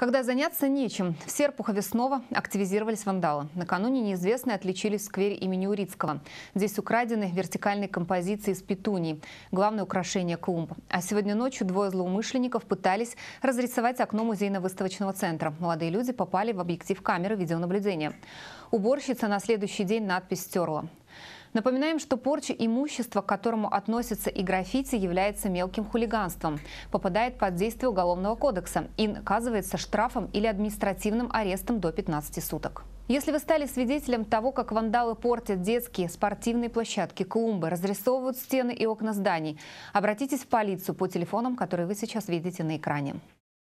Когда заняться нечем, в Серпухове снова активизировались вандалы. Накануне неизвестные отличили в сквере имени Урицкого. Здесь украдены вертикальные композиции из петуний, главное украшение клумб. А сегодня ночью двое злоумышленников пытались разрисовать окно музейно-выставочного центра. Молодые люди попали в объектив камеры видеонаблюдения. Уборщица на следующий день надпись стерла. Напоминаем, что порча имущества, к которому относятся и граффити, является мелким хулиганством, попадает под действие Уголовного кодекса и наказывается штрафом или административным арестом до 15 суток. Если вы стали свидетелем того, как вандалы портят детские спортивные площадки, клумбы, разрисовывают стены и окна зданий, обратитесь в полицию по телефонам, которые вы сейчас видите на экране.